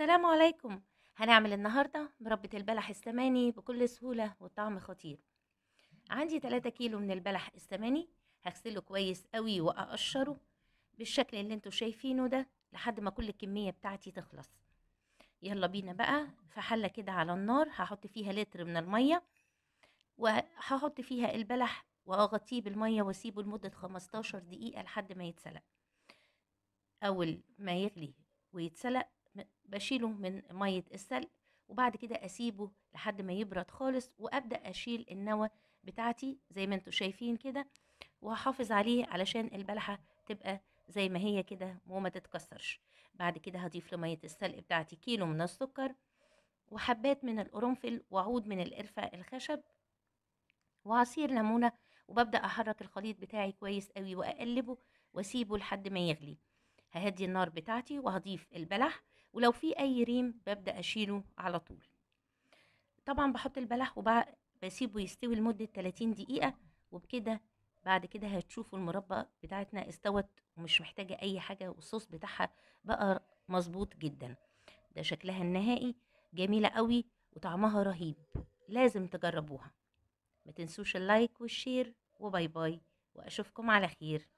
السلام عليكم هنعمل النهاردة مربة البلح السماني بكل سهولة والطعم خطير عندي 3 كيلو من البلح السماني هغسله كويس قوي واقشره بالشكل اللي انتوا شايفينه ده لحد ما كل الكمية بتاعتي تخلص يلا بينا بقى في حلة كده على النار هحط فيها لتر من المية وهحط فيها البلح واغطيه بالمية واسيبه لمدة 15 دقيقة لحد ما يتسلق اول ما يغلي ويتسلق بشيله من مية السلق وبعد كده أسيبه لحد ما يبرد خالص وأبدأ أشيل النوى بتاعتي زي ما انتوا شايفين كده وهحافظ عليه علشان البلحة تبقى زي ما هي كده وما تتكسرش بعد كده هضيف لمية السلق بتاعتي كيلو من السكر وحبات من القرنفل وعود من القرفة الخشب وعصير ليمونة وببدأ أحرك الخليط بتاعي كويس قوي وأقلبه وأسيبه لحد ما يغلي ههدي النار بتاعتي وهضيف البلح ولو في اي ريم ببدا اشيله على طول طبعا بحط البلح وبسيبه يستوي لمده 30 دقيقه وبكده بعد كده هتشوفوا المربى بتاعتنا استوت ومش محتاجه اي حاجه والصوص بتاعها بقى مظبوط جدا ده شكلها النهائي جميله قوي وطعمها رهيب لازم تجربوها ما تنسوش اللايك والشير وباي باي واشوفكم على خير